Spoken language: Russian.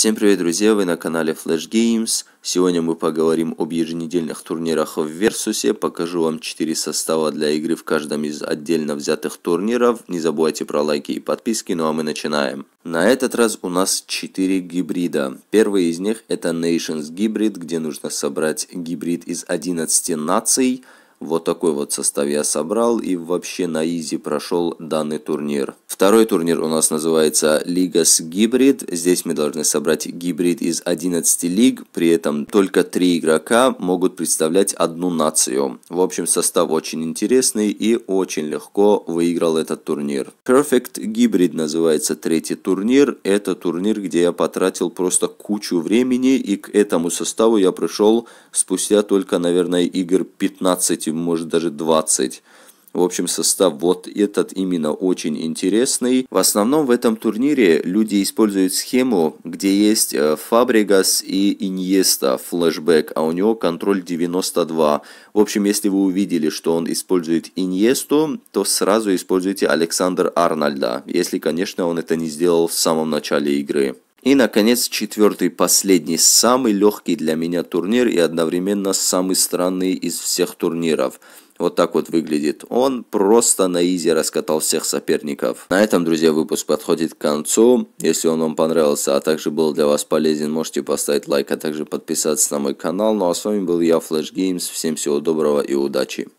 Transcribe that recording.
Всем привет, друзья! Вы на канале Flash Games. Сегодня мы поговорим об еженедельных турнирах в Версусе. Покажу вам 4 состава для игры в каждом из отдельно взятых турниров. Не забывайте про лайки и подписки, ну а мы начинаем. На этот раз у нас 4 гибрида. Первый из них это Nations Гибрид, где нужно собрать гибрид из 11 наций – вот такой вот состав я собрал и вообще на изи прошел данный турнир. Второй турнир у нас называется Лига гибрид. Здесь мы должны собрать гибрид из 11 лиг, при этом только 3 игрока могут представлять одну нацию. В общем, состав очень интересный и очень легко выиграл этот турнир. Perfect Гибрид называется третий турнир. Это турнир, где я потратил просто кучу времени и к этому составу я пришел спустя только, наверное, игр 15 8, может даже 20. В общем, состав вот этот именно очень интересный. В основном в этом турнире люди используют схему, где есть э, Фабригас и Иньеста флешбэк, а у него контроль 92. В общем, если вы увидели, что он использует Иньесту, то сразу используйте Александр Арнольда, если, конечно, он это не сделал в самом начале игры. И, наконец, четвертый, последний, самый легкий для меня турнир и одновременно самый странный из всех турниров. Вот так вот выглядит. Он просто на изи раскатал всех соперников. На этом, друзья, выпуск подходит к концу. Если он вам понравился, а также был для вас полезен, можете поставить лайк, а также подписаться на мой канал. Ну а с вами был я, Flash Games. Всем всего доброго и удачи.